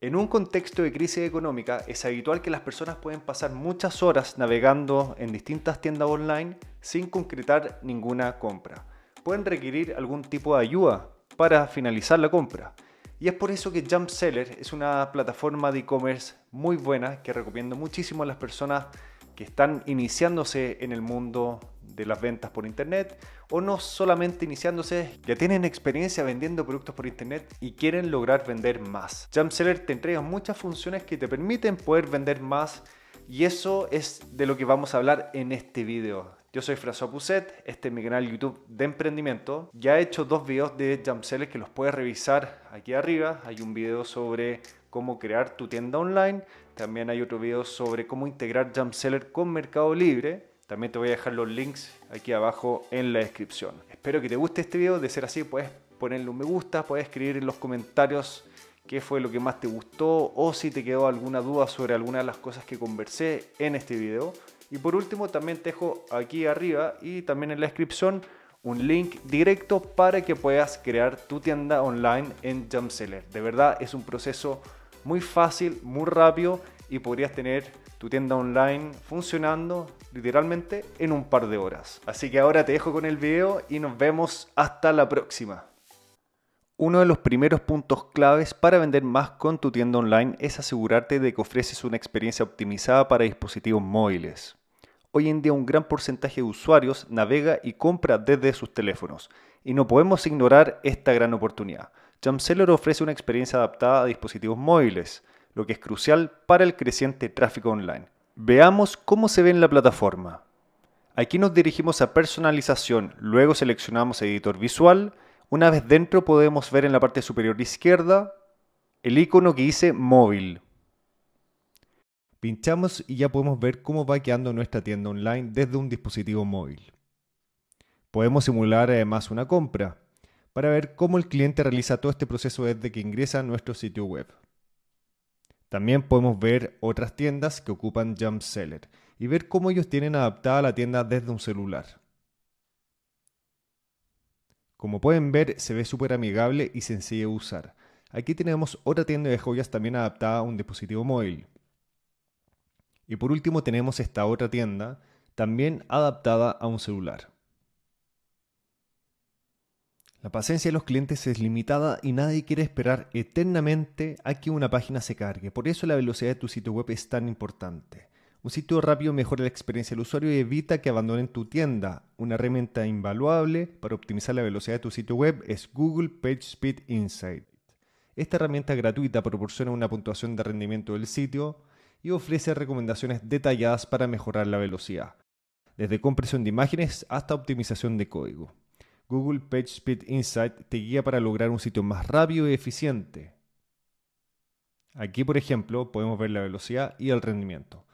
En un contexto de crisis económica es habitual que las personas pueden pasar muchas horas navegando en distintas tiendas online sin concretar ninguna compra. Pueden requerir algún tipo de ayuda para finalizar la compra. Y es por eso que Jump Seller es una plataforma de e-commerce muy buena que recomiendo muchísimo a las personas que están iniciándose en el mundo de las ventas por internet o no solamente iniciándose, ya tienen experiencia vendiendo productos por internet y quieren lograr vender más. seller te entrega muchas funciones que te permiten poder vender más y eso es de lo que vamos a hablar en este video. Yo soy Frazo Puset, este es mi canal YouTube de emprendimiento. Ya he hecho dos videos de seller que los puedes revisar aquí arriba. Hay un video sobre cómo crear tu tienda online. También hay otro video sobre cómo integrar seller con Mercado Libre. También te voy a dejar los links aquí abajo en la descripción. Espero que te guste este video. De ser así, puedes ponerle un me gusta, puedes escribir en los comentarios qué fue lo que más te gustó o si te quedó alguna duda sobre alguna de las cosas que conversé en este video. Y por último, también te dejo aquí arriba y también en la descripción un link directo para que puedas crear tu tienda online en Jumpseller. De verdad es un proceso muy fácil, muy rápido y podrías tener tu tienda online funcionando literalmente en un par de horas. Así que ahora te dejo con el video y nos vemos hasta la próxima. Uno de los primeros puntos claves para vender más con tu tienda online es asegurarte de que ofreces una experiencia optimizada para dispositivos móviles. Hoy en día un gran porcentaje de usuarios navega y compra desde sus teléfonos y no podemos ignorar esta gran oportunidad. Jamseller ofrece una experiencia adaptada a dispositivos móviles lo que es crucial para el creciente tráfico online. Veamos cómo se ve en la plataforma. Aquí nos dirigimos a personalización, luego seleccionamos editor visual. Una vez dentro podemos ver en la parte superior izquierda el icono que dice móvil. Pinchamos y ya podemos ver cómo va quedando nuestra tienda online desde un dispositivo móvil. Podemos simular además una compra para ver cómo el cliente realiza todo este proceso desde que ingresa a nuestro sitio web. También podemos ver otras tiendas que ocupan Jump Seller y ver cómo ellos tienen adaptada la tienda desde un celular. Como pueden ver, se ve súper amigable y sencillo de usar. Aquí tenemos otra tienda de joyas también adaptada a un dispositivo móvil. Y por último tenemos esta otra tienda, también adaptada a un celular. La paciencia de los clientes es limitada y nadie quiere esperar eternamente a que una página se cargue. Por eso la velocidad de tu sitio web es tan importante. Un sitio rápido mejora la experiencia del usuario y evita que abandonen tu tienda. Una herramienta invaluable para optimizar la velocidad de tu sitio web es Google PageSpeed Insight. Esta herramienta gratuita proporciona una puntuación de rendimiento del sitio y ofrece recomendaciones detalladas para mejorar la velocidad, desde compresión de imágenes hasta optimización de código. Google PageSpeed Insight te guía para lograr un sitio más rápido y eficiente. Aquí, por ejemplo, podemos ver la velocidad y el rendimiento.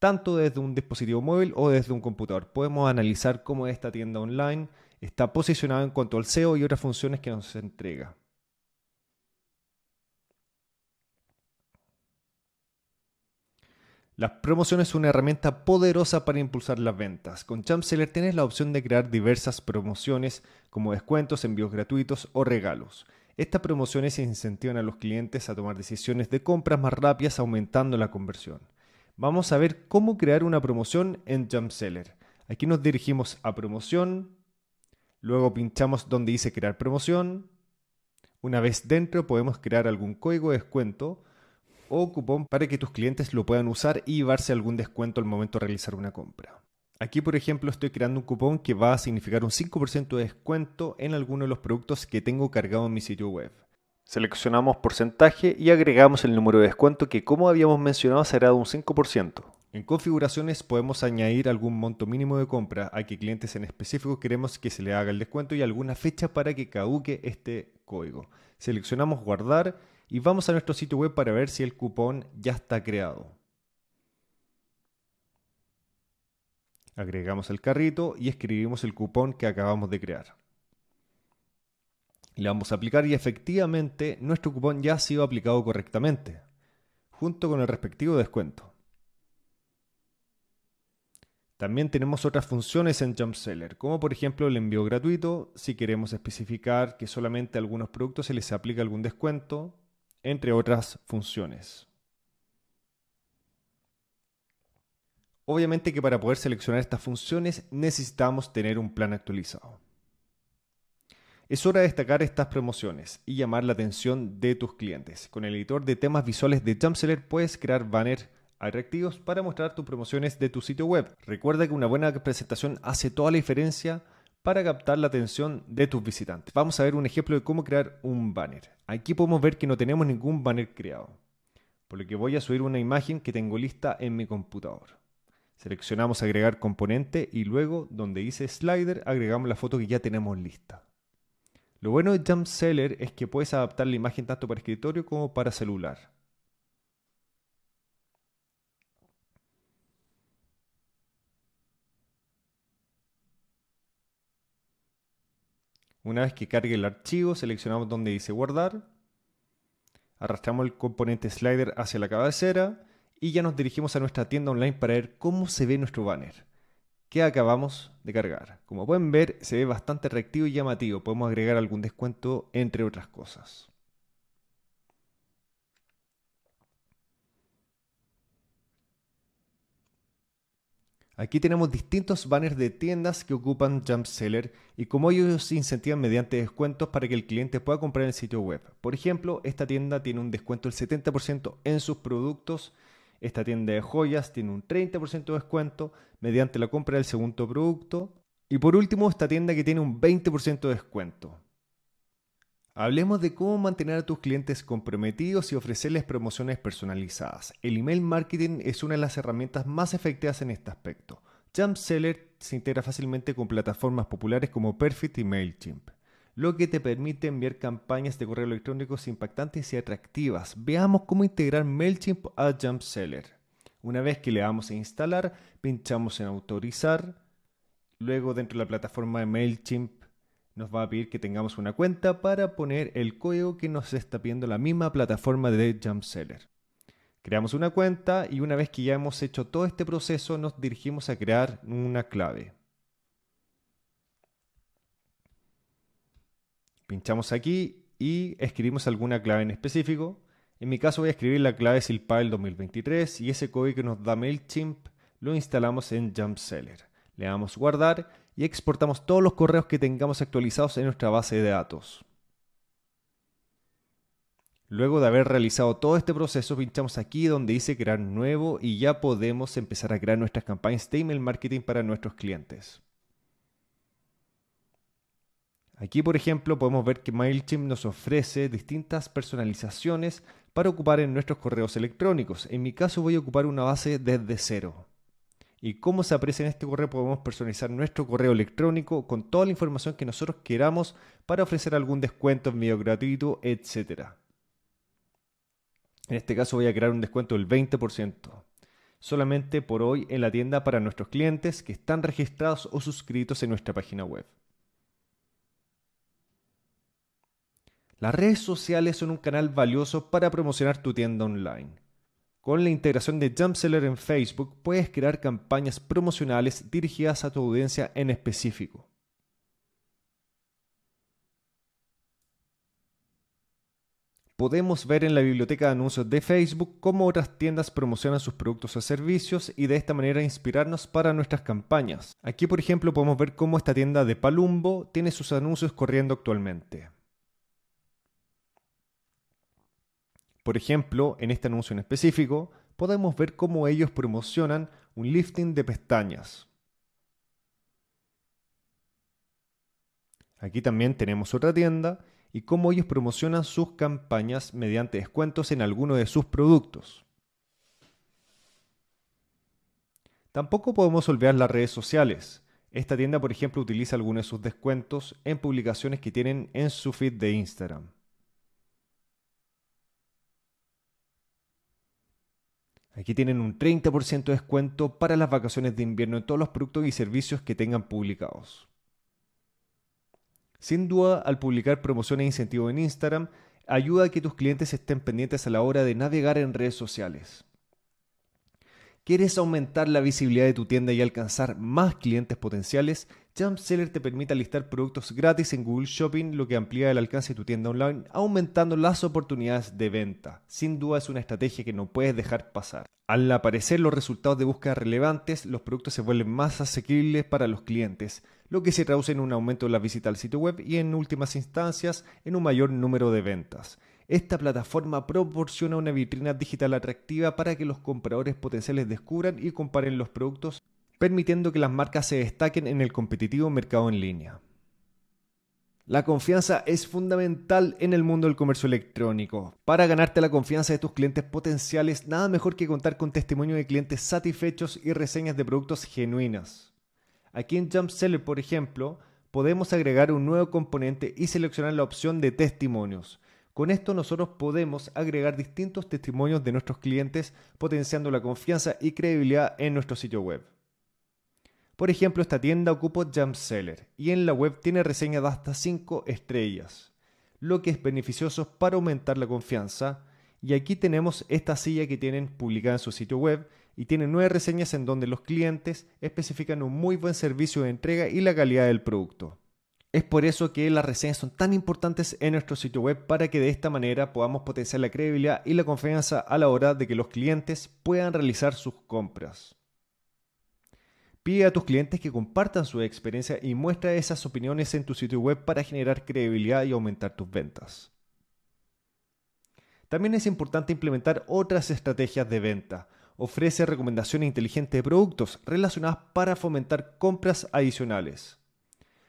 Tanto desde un dispositivo móvil o desde un computador, podemos analizar cómo esta tienda online está posicionada en cuanto al SEO y otras funciones que nos entrega. Las promociones son una herramienta poderosa para impulsar las ventas. Con Champseller tienes la opción de crear diversas promociones como descuentos, envíos gratuitos o regalos. Estas promociones incentivan a los clientes a tomar decisiones de compras más rápidas aumentando la conversión. Vamos a ver cómo crear una promoción en Jumpseller. Aquí nos dirigimos a promoción, luego pinchamos donde dice crear promoción. Una vez dentro podemos crear algún código de descuento o cupón para que tus clientes lo puedan usar y darse algún descuento al momento de realizar una compra. Aquí, por ejemplo, estoy creando un cupón que va a significar un 5% de descuento en alguno de los productos que tengo cargado en mi sitio web. Seleccionamos porcentaje y agregamos el número de descuento que, como habíamos mencionado, será de un 5%. En configuraciones podemos añadir algún monto mínimo de compra a que clientes en específico queremos que se le haga el descuento y alguna fecha para que caduque este código. Seleccionamos guardar y vamos a nuestro sitio web para ver si el cupón ya está creado. Agregamos el carrito y escribimos el cupón que acabamos de crear. Le vamos a aplicar y efectivamente nuestro cupón ya ha sido aplicado correctamente, junto con el respectivo descuento. También tenemos otras funciones en JumpSeller, como por ejemplo el envío gratuito, si queremos especificar que solamente a algunos productos se les aplica algún descuento, entre otras funciones. Obviamente que para poder seleccionar estas funciones necesitamos tener un plan actualizado. Es hora de destacar estas promociones y llamar la atención de tus clientes. Con el editor de temas visuales de Jamseller puedes crear banners atractivos para mostrar tus promociones de tu sitio web. Recuerda que una buena presentación hace toda la diferencia para captar la atención de tus visitantes. Vamos a ver un ejemplo de cómo crear un banner. Aquí podemos ver que no tenemos ningún banner creado, por lo que voy a subir una imagen que tengo lista en mi computador. Seleccionamos agregar componente y luego donde dice slider agregamos la foto que ya tenemos lista. Lo bueno de Jump Seller es que puedes adaptar la imagen tanto para escritorio como para celular. Una vez que cargue el archivo, seleccionamos donde dice guardar, arrastramos el componente slider hacia la cabecera y ya nos dirigimos a nuestra tienda online para ver cómo se ve nuestro banner que acabamos de cargar. Como pueden ver, se ve bastante reactivo y llamativo. Podemos agregar algún descuento, entre otras cosas. Aquí tenemos distintos banners de tiendas que ocupan seller y como ellos incentivan mediante descuentos para que el cliente pueda comprar en el sitio web. Por ejemplo, esta tienda tiene un descuento del 70% en sus productos, esta tienda de joyas tiene un 30% de descuento mediante la compra del segundo producto y por último esta tienda que tiene un 20% de descuento. Hablemos de cómo mantener a tus clientes comprometidos y ofrecerles promociones personalizadas. El email marketing es una de las herramientas más efectivas en este aspecto. Jumpseller se integra fácilmente con plataformas populares como Perfect y MailChimp, lo que te permite enviar campañas de correo electrónico impactantes y atractivas. Veamos cómo integrar MailChimp a Jumpseller. Una vez que le damos a instalar, pinchamos en autorizar. Luego dentro de la plataforma de MailChimp nos va a pedir que tengamos una cuenta para poner el código que nos está pidiendo la misma plataforma de Jumpseller. Creamos una cuenta y una vez que ya hemos hecho todo este proceso nos dirigimos a crear una clave. Pinchamos aquí y escribimos alguna clave en específico. En mi caso voy a escribir la clave Silpile 2023 y ese código que nos da MailChimp lo instalamos en Jumpseller. Le damos guardar y exportamos todos los correos que tengamos actualizados en nuestra base de datos. Luego de haber realizado todo este proceso, pinchamos aquí donde dice crear nuevo y ya podemos empezar a crear nuestras campañas de email marketing para nuestros clientes. Aquí, por ejemplo, podemos ver que MailChimp nos ofrece distintas personalizaciones para ocupar en nuestros correos electrónicos. En mi caso voy a ocupar una base desde cero y cómo se aprecia en este correo podemos personalizar nuestro correo electrónico con toda la información que nosotros queramos para ofrecer algún descuento, medio gratuito, etc. En este caso voy a crear un descuento del 20% solamente por hoy en la tienda para nuestros clientes que están registrados o suscritos en nuestra página web. Las redes sociales son un canal valioso para promocionar tu tienda online con la integración de Jumpseller en Facebook puedes crear campañas promocionales dirigidas a tu audiencia en específico. Podemos ver en la biblioteca de anuncios de Facebook cómo otras tiendas promocionan sus productos o servicios y de esta manera inspirarnos para nuestras campañas. Aquí por ejemplo podemos ver cómo esta tienda de Palumbo tiene sus anuncios corriendo actualmente. Por ejemplo, en este anuncio en específico, podemos ver cómo ellos promocionan un lifting de pestañas. Aquí también tenemos otra tienda y cómo ellos promocionan sus campañas mediante descuentos en alguno de sus productos. Tampoco podemos olvidar las redes sociales. Esta tienda, por ejemplo, utiliza algunos de sus descuentos en publicaciones que tienen en su feed de Instagram. Aquí tienen un 30% de descuento para las vacaciones de invierno en todos los productos y servicios que tengan publicados. Sin duda, al publicar promociones e incentivos en Instagram, ayuda a que tus clientes estén pendientes a la hora de navegar en redes sociales. ¿Quieres aumentar la visibilidad de tu tienda y alcanzar más clientes potenciales? Jumpseller te permite listar productos gratis en Google Shopping, lo que amplía el alcance de tu tienda online, aumentando las oportunidades de venta. Sin duda es una estrategia que no puedes dejar pasar. Al aparecer los resultados de búsqueda relevantes, los productos se vuelven más asequibles para los clientes, lo que se traduce en un aumento de la visita al sitio web y en últimas instancias en un mayor número de ventas. Esta plataforma proporciona una vitrina digital atractiva para que los compradores potenciales descubran y comparen los productos permitiendo que las marcas se destaquen en el competitivo mercado en línea. La confianza es fundamental en el mundo del comercio electrónico. Para ganarte la confianza de tus clientes potenciales, nada mejor que contar con testimonio de clientes satisfechos y reseñas de productos genuinas. Aquí en Jump por ejemplo, podemos agregar un nuevo componente y seleccionar la opción de testimonios. Con esto nosotros podemos agregar distintos testimonios de nuestros clientes potenciando la confianza y credibilidad en nuestro sitio web. Por ejemplo, esta tienda ocupa seller y en la web tiene reseñas de hasta 5 estrellas, lo que es beneficioso para aumentar la confianza. Y aquí tenemos esta silla que tienen publicada en su sitio web y tiene nueve reseñas en donde los clientes especifican un muy buen servicio de entrega y la calidad del producto. Es por eso que las reseñas son tan importantes en nuestro sitio web para que de esta manera podamos potenciar la credibilidad y la confianza a la hora de que los clientes puedan realizar sus compras. Pide a tus clientes que compartan su experiencia y muestra esas opiniones en tu sitio web para generar credibilidad y aumentar tus ventas. También es importante implementar otras estrategias de venta. Ofrece recomendaciones inteligentes de productos relacionadas para fomentar compras adicionales.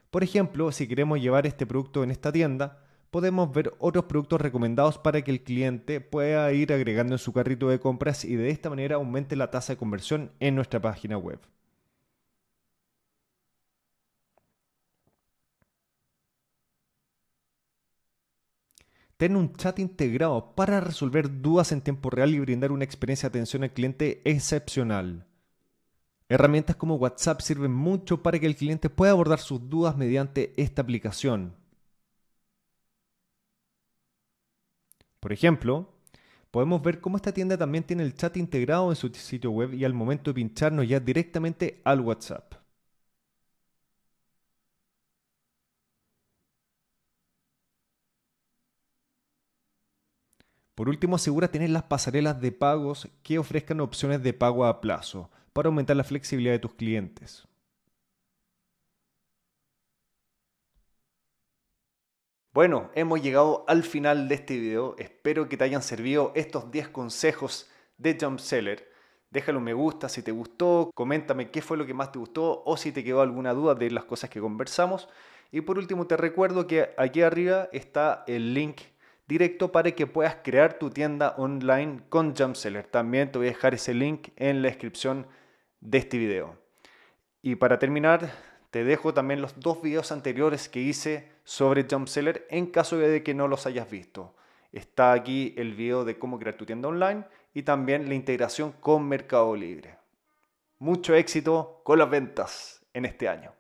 Por ejemplo, si queremos llevar este producto en esta tienda, podemos ver otros productos recomendados para que el cliente pueda ir agregando en su carrito de compras y de esta manera aumente la tasa de conversión en nuestra página web. Tiene un chat integrado para resolver dudas en tiempo real y brindar una experiencia de atención al cliente excepcional. Herramientas como WhatsApp sirven mucho para que el cliente pueda abordar sus dudas mediante esta aplicación. Por ejemplo, podemos ver cómo esta tienda también tiene el chat integrado en su sitio web y al momento de pincharnos ya directamente al WhatsApp. Por último, asegura tener las pasarelas de pagos que ofrezcan opciones de pago a plazo para aumentar la flexibilidad de tus clientes. Bueno, hemos llegado al final de este video. Espero que te hayan servido estos 10 consejos de Jumpseller. Déjalo un me gusta si te gustó, coméntame qué fue lo que más te gustó o si te quedó alguna duda de las cosas que conversamos. Y por último te recuerdo que aquí arriba está el link directo para que puedas crear tu tienda online con Jumpseller. También te voy a dejar ese link en la descripción de este video. Y para terminar, te dejo también los dos videos anteriores que hice sobre Jumpseller en caso de que no los hayas visto. Está aquí el video de cómo crear tu tienda online y también la integración con Mercado Libre. Mucho éxito con las ventas en este año.